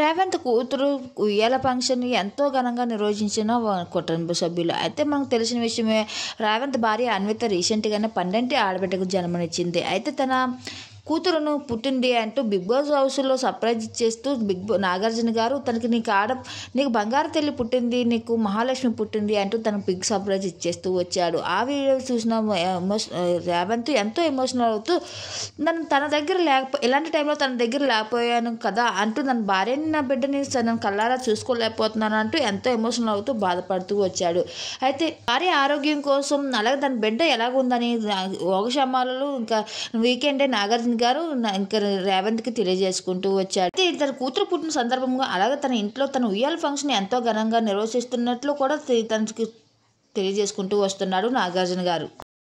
రేవంత్ కూతురు ఉయ్యాల ఫంక్షన్ ఎంతో ఘనంగా నిర్వహించిన కుటుంబ సభ్యులు అయితే మనకు తెలిసిన విషయమే రేవంత్ భార్య అన్విత రీసెంట్గానే పన్నెండు ఆడబిడ్డకు జన్మనిచ్చింది అయితే తన కూతురును పుట్టింది అంటూ బిగ్ బాస్ హౌస్లో సర్ప్రైజ్ ఇచ్చేస్తూ బిగ్ నాగార్జున గారు తనకి నీకు ఆడ నీకు బంగారు తల్లి పుట్టింది నీకు మహాలక్ష్మి పుట్టింది అంటూ తనకు బిగ్ సర్ప్రైజ్ ఇచ్చేస్తూ వచ్చాడు ఆ వీడియో చూసిన రేవంత్ ఎంతో ఎమోషనల్ అవుతూ నన్ను తన దగ్గర లేకపో ఎలాంటి టైంలో తన దగ్గర లేకపోయాను కదా అంటూ నన్ను భార్యని నా బిడ్డని నన్ను కళ్ళారా చూసుకోలేకపోతున్నాను అంటూ ఎంతో ఎమోషనల్ అవుతూ బాధపడుతూ వచ్చాడు అయితే భార్య ఆరోగ్యం కోసం అలాగే తన బిడ్డ ఎలాగుందని యోగశమాలలో ఇంకా వీకెండే నాగార్జున అరవింద్ గారు ఇంకా రేవంత్కి తెలియజేసుకుంటూ వచ్చారు అయితే తన కూతురు పుట్టిన సందర్భంగా అలాగే తన ఇంట్లో తన ఉయ్యాల ఫంక్షన్ ఎంతో ఘనంగా నిర్వహిస్తున్నట్లు కూడా తనకి తెలియజేసుకుంటూ వస్తున్నాడు నాగార్జున గారు